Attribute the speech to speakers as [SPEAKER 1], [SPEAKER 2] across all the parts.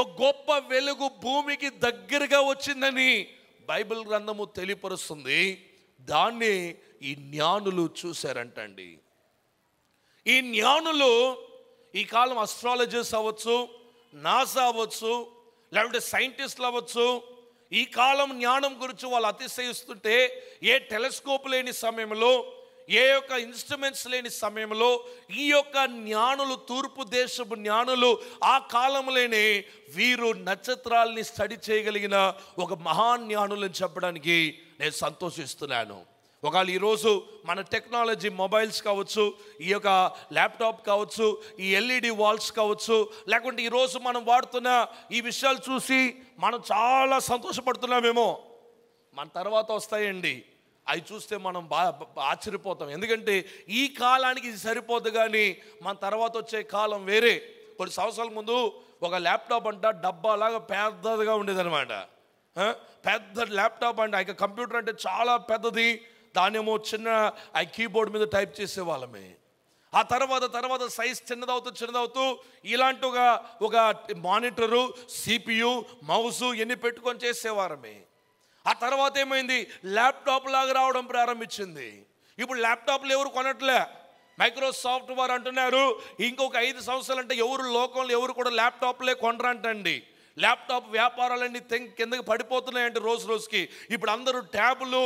[SPEAKER 1] ఒక గొప్ప వెలుగు భూమికి దగ్గరగా వచ్చిందని బైబిల్ గ్రంథము తెలియపరుస్తుంది దాన్ని ఈ జ్ఞానులు చూశారంటండి ఈ జ్ఞానులు ఈ కాలం అస్ట్రాలజీస్ అవ్వచ్చు నాసా అవ్వచ్చు లేకుంటే సైంటిస్టులు అవ్వచ్చు ఈ కాలం జ్ఞానం గురించి వాళ్ళు అతిశయిస్తుంటే ఏ టెలిస్కోప్ లేని సమయంలో ఏ యొక్క ఇన్స్ట్రుమెంట్స్ లేని సమయంలో ఈ యొక్క జ్ఞానులు తూర్పు దేశపు జ్ఞానులు ఆ కాలంలోనే వీరు నక్షత్రాల్ని స్టడీ చేయగలిగిన ఒక మహాన్ జ్ఞానులను చెప్పడానికి నేను సంతోషిస్తున్నాను ఒకవేళ ఈరోజు మన టెక్నాలజీ మొబైల్స్ కావచ్చు ఈ యొక్క ల్యాప్టాప్ కావచ్చు ఈ ఎల్ఈడి వాల్స్ కావచ్చు లేకుంటే ఈరోజు మనం వాడుతున్న ఈ విషయాలు చూసి మనం చాలా సంతోషపడుతున్నామేమో మన తర్వాత వస్తాయండి అవి చూస్తే మనం బా ఆశ్చర్యపోతాం ఎందుకంటే ఈ కాలానికి ఇది సరిపోదు కానీ మన తర్వాత వచ్చే కాలం వేరే కొన్ని సంవత్సరాల ముందు ఒక ల్యాప్టాప్ అంట డబ్బాలాగా పెద్దదిగా ఉండేదన్నమాట పెద్ద ల్యాప్టాప్ అంటే ఆయన కంప్యూటర్ అంటే చాలా పెద్దది దానేమో చిన్న ఆ కీబోర్డ్ మీద టైప్ చేసేవాళ్ళమే ఆ తర్వాత తర్వాత సైజ్ చిన్నదవుతూ చిన్నదవుతూ ఇలాంటి ఒక మానిటరు సిపియు మౌసు ఇవన్నీ పెట్టుకొని చేసేవారమే ఆ తర్వాత ఏమైంది ల్యాప్టాప్ లాగా రావడం ప్రారంభించింది ఇప్పుడు ల్యాప్టాప్లు ఎవరు కొనట్లే మైక్రోసాఫ్ట్ వారు అంటున్నారు ఇంకొక ఐదు సంవత్సరాలు అంటే ఎవరు లోకంలో ఎవరు కూడా ల్యాప్టాప్లే కొనరంటండి ల్యాప్టాప్ వ్యాపారాలన్నీ తెంక్ కిందకి పడిపోతున్నాయండి రోజు రోజుకి ఇప్పుడు అందరూ ట్యాబ్లు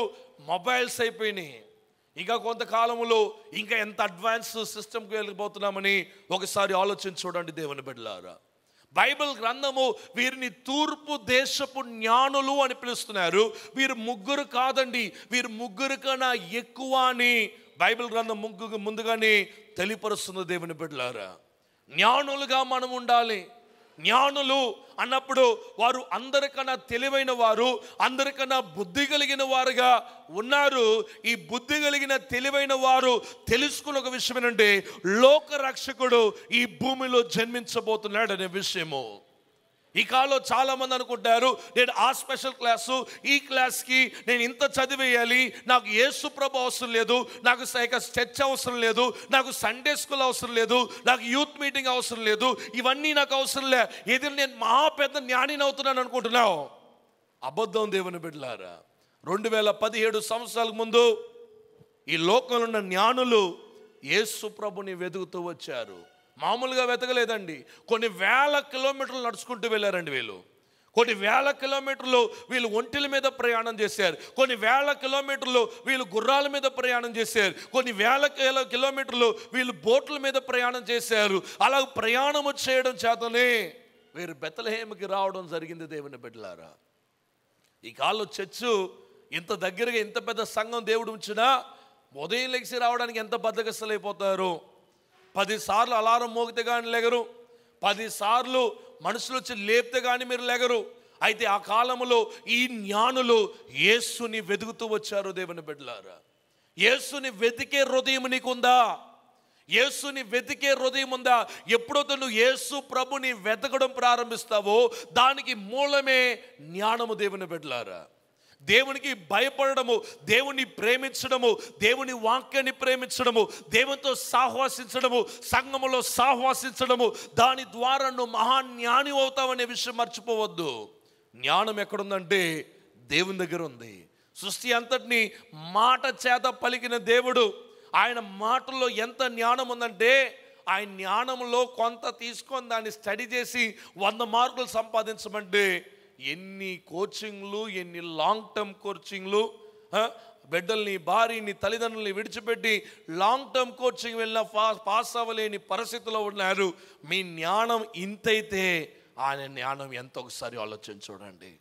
[SPEAKER 1] మొబైల్స్ అయిపోయినాయి ఇంకా కొంతకాలంలో ఇంకా ఎంత అడ్వాన్స్ సిస్టమ్కి వెళ్ళిపోతున్నామని ఒకసారి ఆలోచించి చూడండి దేవుని బిడ్డలారా బైబిల్ గ్రంథము వీరిని తూర్పు దేశపు జ్ఞానులు అని పిలుస్తున్నారు వీరు ముగ్గురు కాదండి వీరు ముగ్గురు కన్నా ఎక్కువ అని బైబిల్ గ్రంథం ముగ్గు ముందుగానే తెలియపరుస్తున్న దేవుని బిడ్డలారా జ్ఞానులుగా మనం ఉండాలి జ్ఞానులు అన్నప్పుడు వారు అందరికన్నా తెలివైన వారు అందరికన్నా బుద్ధి కలిగిన వారుగా ఉన్నారు ఈ బుద్ధి కలిగిన తెలివైన వారు తెలుసుకున్న ఒక విషయం ఏంటంటే లోకరక్షకుడు ఈ భూమిలో జన్మించబోతున్నాడు అనే విషయము ఈ కాలంలో చాలామంది అనుకుంటారు నేను ఆ స్పెషల్ క్లాసు ఈ క్లాస్కి నేను ఇంత చదివేయాలి నాకు యేసు ప్రభు అవసరం లేదు నాకు చర్చ్ అవసరం లేదు నాకు సండే స్కూల్ అవసరం లేదు నాకు యూత్ మీటింగ్ అవసరం లేదు ఇవన్నీ నాకు అవసరం లే ఇది నేను మహా పెద్ద జ్ఞానిని అవుతున్నాను అనుకుంటున్నావు అబద్ధం దేవుని బిడ్డలారా రెండు వేల పదిహేడు సంవత్సరాల ముందు ఈ లోకంలో ఉన్న జ్ఞానులు ఏసు ప్రభుని వెతుకుతూ వచ్చారు మామూలుగా వెతకలేదండి కొన్ని వేల కిలోమీటర్లు నడుచుకుంటూ వెళ్ళారండి వీళ్ళు కొన్ని వేల కిలోమీటర్లు వీళ్ళు ఒంటిల మీద ప్రయాణం చేశారు కొన్ని వేల కిలోమీటర్లు వీళ్ళు గుర్రాల మీద ప్రయాణం చేశారు కొన్ని వేల కిలోమీటర్లు వీళ్ళు బోట్ల మీద ప్రయాణం చేశారు అలా ప్రయాణం చేయడం చేతనే వీరు బెతలహేమికి రావడం జరిగింది దేవుని బిడ్డలారా ఈ కాళ్ళు చచ్చు ఇంత దగ్గరగా ఇంత పెద్ద సంఘం దేవుడు ఉంచినా ఉదయం లెగిసి రావడానికి ఎంత బద్దగస్తులైపోతారు పదిసార్లు అలారం మోగితే కానీ లెగరు పదిసార్లు మనుషులు వచ్చి లేపితే కానీ మీరు లెగరు అయితే ఆ కాలంలో ఈ జ్ఞానులు యేసుని వెతుకుతూ వచ్చారు దేవుని బిడ్డలారా యేసుని వెతికే హృదయం నీకుందా యేసుని వెతికే హృదయం ఉందా ఎప్పుడైతే నువ్వు యేసు ప్రభుని వెతకడం ప్రారంభిస్తావో దానికి మూలమే జ్ఞానము దేవుని బిడ్డలారా దేవునికి భయపడము దేవుని ప్రేమించడము దేవుని వాక్యాన్ని ప్రేమించడము దేవునితో సాహ్వాసించడము సంఘములో సాహ్వాసించడము దాని ద్వారా నువ్వు మహాజ్ఞాని అవుతావనే విషయం మర్చిపోవద్దు జ్ఞానం ఎక్కడుందంటే దేవుని దగ్గర ఉంది సృష్టి అంతటిని మాట చేత పలికిన దేవుడు ఆయన మాటల్లో ఎంత జ్ఞానం ఉందంటే ఆయన జ్ఞానంలో కొంత తీసుకొని దాన్ని స్టడీ చేసి వంద మార్కులు సంపాదించమంటే ఎన్ని కోచింగ్లు ఎన్ని లాంగ్ టర్మ్ కోచింగ్లు బిడ్డల్ని భార్యని తల్లిదండ్రుల్ని విడిచిపెట్టి లాంగ్ టర్మ్ కోచింగ్ వెళ్ళిన పాస్ అవ్వలేని పరిస్థితిలో ఉన్నారు మీ జ్ఞానం ఇంతైతే ఆయన జ్ఞానం ఎంతో ఒకసారి ఆలోచన చూడండి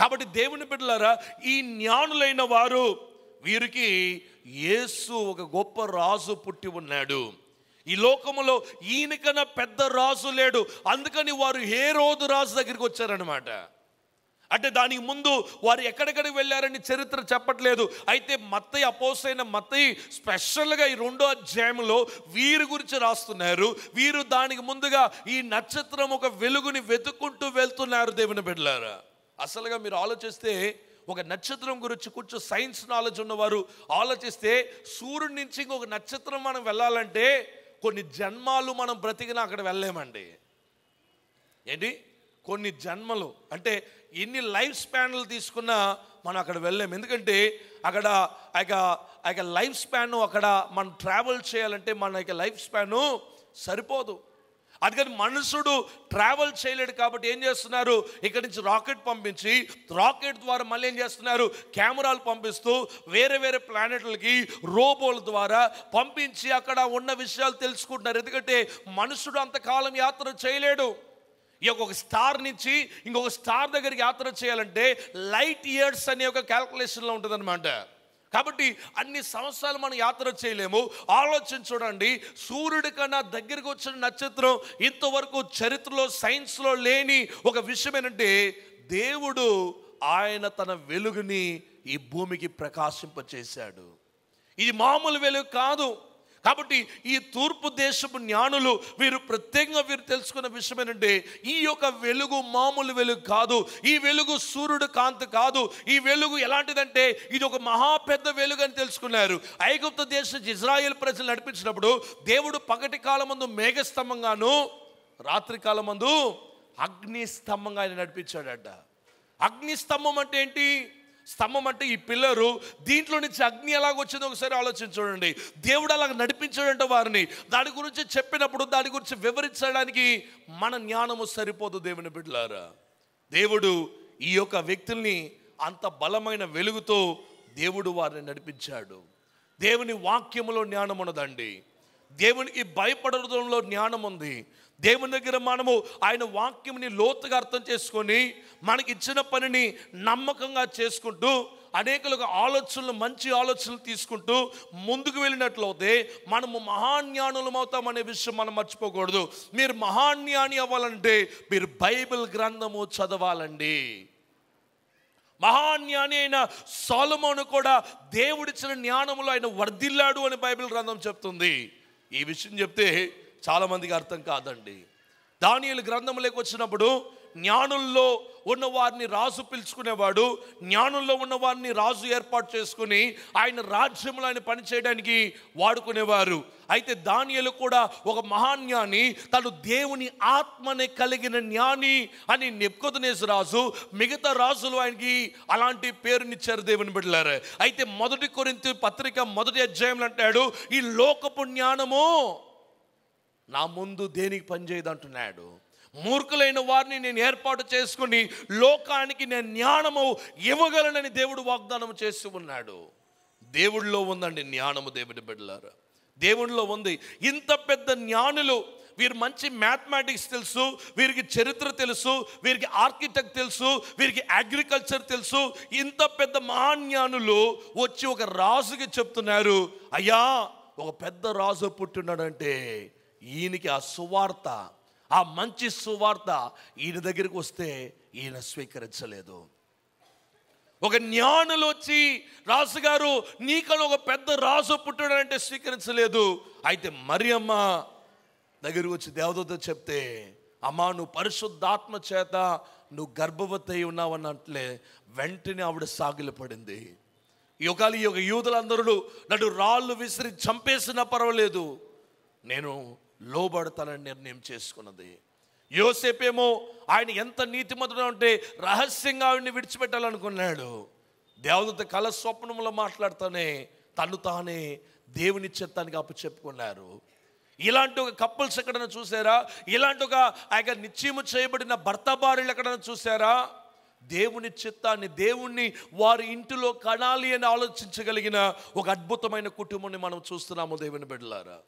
[SPEAKER 1] కాబట్టి దేవుని బిడ్డలారా ఈ జ్ఞానులైన వారు వీరికి యేసు ఒక గొప్ప రాజు పుట్టి ఉన్నాడు ఈ లోకములో ఈయనకన్నా పెద్ద రాజు లేడు అందుకని వారు ఏ రోజు రాజు దగ్గరికి వచ్చారనమాట అంటే దానికి ముందు వారు ఎక్కడెక్కడికి వెళ్ళారని చరిత్ర చెప్పట్లేదు అయితే మత్తయ్య అపోస్ అయిన మత్తయ్య స్పెషల్గా ఈ రెండో అధ్యాయంలో వీరి గురించి రాస్తున్నారు వీరు దానికి ముందుగా ఈ నక్షత్రం ఒక వెలుగుని వెతుక్కుంటూ వెళ్తున్నారు దేవుని బిడ్డలారా అసలుగా మీరు ఆలోచిస్తే ఒక నక్షత్రం గురించి కొంచెం సైన్స్ నాలెడ్జ్ ఉన్నవారు ఆలోచిస్తే సూర్యుడి నుంచి ఇంకొక నక్షత్రం మనం వెళ్ళాలంటే కొన్ని జన్మాలు మనం బ్రతికినా అక్కడ వెళ్ళలేమండి ఏంటి కొన్ని జన్మలు అంటే ఎన్ని లైఫ్ స్పాన్లు తీసుకున్నా మనం అక్కడ వెళ్ళాము ఎందుకంటే అక్కడ ఆ యొక్క లైఫ్ స్పాన్ అక్కడ మనం ట్రావెల్ చేయాలంటే మన యొక్క లైఫ్ స్పాను సరిపోదు అందుకని మనుషుడు ట్రావెల్ చేయలేడు కాబట్టి ఏం చేస్తున్నారు ఇక్కడి నుంచి రాకెట్ పంపించి రాకెట్ ద్వారా మళ్ళీ ఏం చేస్తున్నారు కెమెరాలు పంపిస్తూ వేరే వేరే ప్లానెట్లకి రోబోల ద్వారా పంపించి అక్కడ ఉన్న విషయాలు తెలుసుకుంటున్నారు ఎందుకంటే మనుషుడు అంతకాలం యాత్ర చేయలేడు ఈ యొక్క ఒక స్టార్ నుంచి ఇంకొక స్టార్ దగ్గరికి యాత్ర చేయాలంటే లైట్ ఇయర్స్ అనే ఒక క్యాల్కులేషన్లో ఉంటుందన్నమాట కాబట్టి అన్ని సంవత్సరాలు మనం యాత్ర చేయలేము ఆలోచన చూడండి సూర్యుడి కన్నా దగ్గరికి వచ్చిన నక్షత్రం ఇంతవరకు చరిత్రలో సైన్స్లో లేని ఒక విషయం ఏంటంటే దేవుడు ఆయన తన వెలుగుని ఈ భూమికి ప్రకాశింపచేశాడు ఇది మామూలు వెలుగు కాదు కాబట్టి ఈ తూర్పు దేశపు జ్ఞానులు వీరు ప్రత్యేకంగా వీరు తెలుసుకున్న విషయం ఏంటంటే ఈ యొక్క వెలుగు మామూలు వెలుగు కాదు ఈ వెలుగు సూర్యుడు కాంతి కాదు ఈ వెలుగు ఎలాంటిదంటే ఇది ఒక మహా పెద్ద వెలుగు అని తెలుసుకున్నారు ఐగుప్త దేశం ఇజ్రాయెల్ ప్రజలు నడిపించినప్పుడు దేవుడు పగటి కాలం ముందు మేఘస్తంభంగాను రాత్రి కాలం ముందు అగ్నిస్తంభంగా ఆయన నడిపించాడట అగ్నిస్తంభం అంటే ఏంటి స్తంభం అంటే ఈ పిల్లరు దీంట్లో నుంచి అగ్ని ఎలాగ వచ్చిందో ఒకసారి చూడండి దేవుడు అలాగ నడిపించాడంటే వారిని దాని గురించి చెప్పినప్పుడు దాని గురించి వివరించడానికి మన జ్ఞానము సరిపోదు దేవుని బిడ్డలారా దేవుడు ఈ యొక్క వ్యక్తుల్ని అంత బలమైన వెలుగుతో దేవుడు వారిని నడిపించాడు దేవుని వాక్యములో జ్ఞానం ఉన్నదండి దేవునికి భయపడడంలో జ్ఞానం ఉంది దేవుని దగ్గర మనము ఆయన వాక్యంని లోతుగా అర్థం చేసుకొని మనకి ఇచ్చిన పనిని నమ్మకంగా చేసుకుంటూ అనేకలకు ఆలోచనలు మంచి ఆలోచనలు తీసుకుంటూ ముందుకు వెళ్ళినట్లయితే మనము మహాన్యానులం అవుతామనే విషయం మనం మర్చిపోకూడదు మీరు మహాన్యాని అవ్వాలంటే మీరు బైబిల్ గ్రంథము చదవాలండి మహాన్యాని అయిన సోలమోను కూడా దేవుడిచ్చిన జ్ఞానములో ఆయన వర్ధిల్లాడు అని బైబిల్ గ్రంథం చెప్తుంది ఈ విషయం చెప్తే చాలామందికి అర్థం కాదండి దానియలు గ్రంథంలోకి వచ్చినప్పుడు జ్ఞానుల్లో ఉన్నవారిని రాజు పిలుచుకునేవాడు జ్ఞానుల్లో ఉన్నవారిని రాజు ఏర్పాటు చేసుకుని ఆయన రాజ్యంలో ఆయన పనిచేయడానికి వాడుకునేవారు అయితే దానియలు కూడా ఒక మహాన్యాని తను దేవుని ఆత్మని కలిగిన జ్ఞాని అని నెప్పుకొదనేసి రాజు మిగతా రాజులు ఆయనకి అలాంటి పేరునిచ్చారు దేవుని బిడ్డలారు అయితే మొదటి కొరింత పత్రిక మొదటి అధ్యాయంలో అంటాడు ఈ లోకపు జ్ఞానము నా ముందు దేనికి పనిచేయదు అంటున్నాడు మూర్ఖులైన వారిని నేను ఏర్పాటు చేసుకుని లోకానికి నేను జ్ఞానము ఇవ్వగలనని దేవుడు వాగ్దానం చేస్తూ ఉన్నాడు దేవుడిలో ఉందండి జ్ఞానము దేవుడి బిడ్డలారు దేవుడిలో ఉంది ఇంత పెద్ద జ్ఞానులు వీరు మంచి మ్యాథమెటిక్స్ తెలుసు వీరికి చరిత్ర తెలుసు వీరికి ఆర్కిటెక్ట్ తెలుసు వీరికి అగ్రికల్చర్ తెలుసు ఇంత పెద్ద మహాన్యానులు వచ్చి ఒక రాజుకి చెప్తున్నారు అయ్యా ఒక పెద్ద రాజు పుట్టినాడంటే ఈయనకి ఆ సువార్త ఆ మంచి సువార్త ఈయన దగ్గరికి వస్తే ఈయన స్వీకరించలేదు ఒక జ్ఞానులు వచ్చి రాసుగారు నీకలో ఒక పెద్ద రాసు పుట్టాడంటే స్వీకరించలేదు అయితే మరి అమ్మ దగ్గరికి వచ్చి దేవదతో చెప్తే అమ్మా నువ్వు పరిశుద్ధాత్మ చేత నువ్వు గర్భవతి అయి ఉన్నావన్నట్లే వెంటనే ఆవిడ సాగిలపడింది యుగాలు ఈ యొక్క యూదులందరూ నటు రాళ్ళు విసిరి చంపేసినా పర్వాలేదు నేను లోబడతానని నిర్ణయం చేసుకున్నది యోసేపేమో ఆయన ఎంత నీతిమంతుడు అంటే రహస్యంగా ఆవిడ్ని విడిచిపెట్టాలనుకున్నాడు దేవదత్త కల స్వప్నంలో మాట్లాడుతూనే తను తానే దేవుని చిత్తానికి అప్పు చెప్పుకున్నారు ఇలాంటి ఒక కపుల్స్ ఎక్కడైనా చూసారా ఇలాంటి ఒక ఆ యొక్క నిశ్చయము చేయబడిన భర్త భార్యలు ఎక్కడైనా చూసారా దేవుని చిత్తాన్ని దేవుణ్ణి వారి ఇంటిలో కనాలి అని ఆలోచించగలిగిన ఒక అద్భుతమైన కుటుంబాన్ని మనం చూస్తున్నాము దేవుని బిడ్డలారా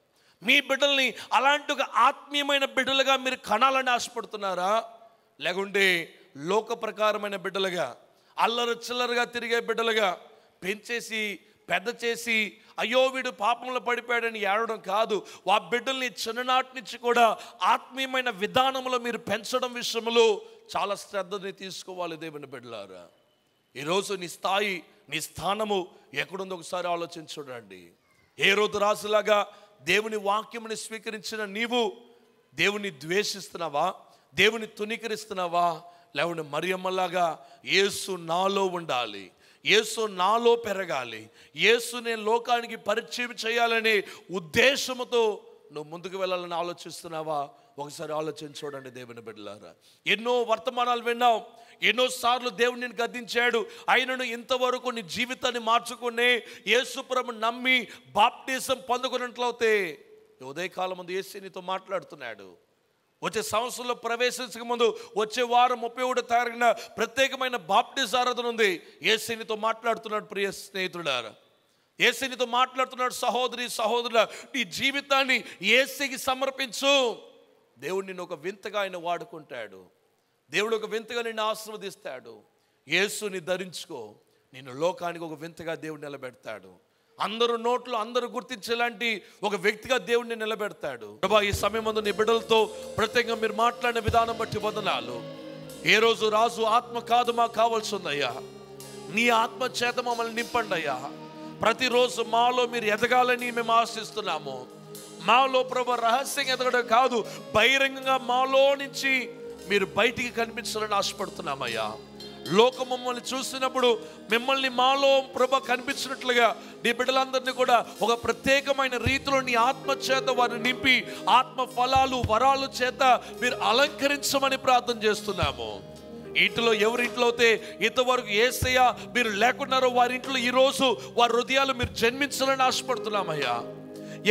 [SPEAKER 1] మీ బిడ్డల్ని అలాంటి ఒక ఆత్మీయమైన బిడ్డలుగా మీరు కనాలని ఆశపడుతున్నారా లేకుంటే లోక ప్రకారమైన బిడ్డలుగా అల్లరు చిల్లరగా తిరిగే బిడ్డలుగా పెంచేసి పెద్ద చేసి అయ్యో వీడు పాపంలో పడిపోయాడని ఏడడం కాదు ఆ బిడ్డల్ని చిన్ననాటి నుంచి కూడా ఆత్మీయమైన విధానంలో మీరు పెంచడం విషయంలో చాలా శ్రద్ధని తీసుకోవాలి దేవుని బిడ్డలారా ఈరోజు నీ స్థాయి నీ స్థానము ఎక్కడుందో ఒకసారి చూడండి ఏ రోజు రాసులాగా దేవుని వాక్యముని స్వీకరించిన నీవు దేవుని ద్వేషిస్తున్నావా దేవుని తునీకరిస్తున్నావా లేవండి మరియమ్మలాగా ఏసు నాలో ఉండాలి యేసు నాలో పెరగాలి ఏసు నేను లోకానికి పరిచయం చేయాలనే ఉద్దేశంతో నువ్వు ముందుకు వెళ్ళాలని ఆలోచిస్తున్నావా ఒకసారి ఆలోచన చూడండి దేవుని బిడ్డలారా ఎన్నో వర్తమానాలు విన్నావు ఎన్నోసార్లు సార్లు నేను గద్దించాడు ఆయనను ఇంతవరకు నీ జీవితాన్ని మార్చుకుని యేసుప్రభు నమ్మి బాప్టిజం పొందుకున్నట్లయితే ఉదయకాలం ముందు ఏసీ నీతో మాట్లాడుతున్నాడు వచ్చే సంవత్సరంలో ప్రవేశించక ముందు వచ్చే వారం ముప్పై ఒకటి తారీఖున ప్రత్యేకమైన బాప్టిస్ ఆరాధన ఉంది ఏసీనితో మాట్లాడుతున్నాడు ప్రియ స్నేహితుడారా ఏసీనితో మాట్లాడుతున్నాడు సహోదరి సహోదరుల నీ జీవితాన్ని ఏసీకి సమర్పించు దేవుడు నిన్ను ఒక వింతగా ఆయన వాడుకుంటాడు దేవుడు ఒక వింతగా నిన్ను ఆశీర్వదిస్తాడు యేసుని ధరించుకో నిన్ను లోకానికి ఒక వింతగా దేవుడు నిలబెడతాడు అందరు నోట్లు అందరూ గుర్తించేలాంటి ఒక వ్యక్తిగా దేవుడిని నిలబెడతాడు ప్రభా ఈ సమయం ముందు నీ బిడ్డలతో ప్రత్యేకంగా మీరు మాట్లాడిన విధానం బట్టి వదనాలు ఏ రోజు రాజు ఆత్మ కాదు మాకు ఉందయ్యా నీ ఆత్మ చేత మమ్మల్ని నింపండి అయ్యా ప్రతిరోజు మాలో మీరు ఎదగాలని మేము ఆశిస్తున్నాము మాలో ప్రభు రహస్యం ఎదగడం కాదు బహిరంగంగా మాలో నుంచి మీరు బయటికి కనిపించాలని ఆశపడుతున్నామయ్యా లోకం మమ్మల్ని చూసినప్పుడు మిమ్మల్ని మాలో ప్రభ కనిపించినట్లుగా నీ బిడ్డలందరినీ కూడా ఒక ప్రత్యేకమైన రీతిలో నీ ఆత్మ చేత వారిని నింపి ఆత్మ ఫలాలు వరాలు చేత మీరు అలంకరించమని ప్రార్థన చేస్తున్నాము ఇంట్లో ఎవరింట్లో అయితే ఇంతవరకు ఏసయ్యా మీరు లేకున్నారో వారి ఇంట్లో ఈరోజు వారి హృదయాలు మీరు జన్మించాలని ఆశపడుతున్నామయ్యా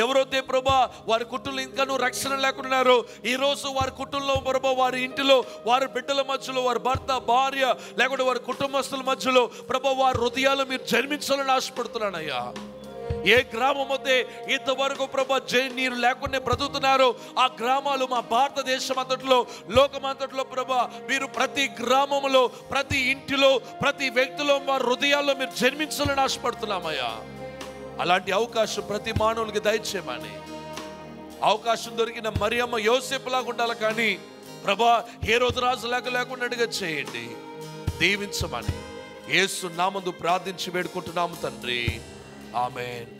[SPEAKER 1] ఎవరైతే ప్రభా వారి కుటుంబం ఇంకా నువ్వు రక్షణ లేకున్నారు ఈరోజు వారి కుటుంబంలో ప్రభా వారి ఇంటిలో వారి బిడ్డల మధ్యలో వారి భర్త భార్య లేకుంటే వారి కుటుంబస్తుల మధ్యలో ప్రభా వారి హృదయాలు మీరు జన్మించాలని ఆశపడుతున్నానయ్యా ఏ గ్రామం అయితే ఇంతవరకు ప్రభా నీరు లేకుండా బ్రతుకుతున్నారో ఆ గ్రామాలు మా భారతదేశం అంతట్లో లోకమంతట్లో ప్రభా మీరు ప్రతి గ్రామంలో ప్రతి ఇంటిలో ప్రతి వ్యక్తిలో మా హృదయాల్లో మీరు జన్మించాలని ఆశపడుతున్నామయ్యా అలాంటి అవకాశం ప్రతి మానవులకి దయచేయమని అవకాశం దొరికిన మరియమ్మ యోసేపులాగా ఉండాలి కానీ ప్రభా ఏ రోజు రాజు లేక లేకుండాగా చేయండి దీవించమని ఏసు నామందు ప్రార్థించి వేడుకుంటున్నాము తండ్రి ఆమెన్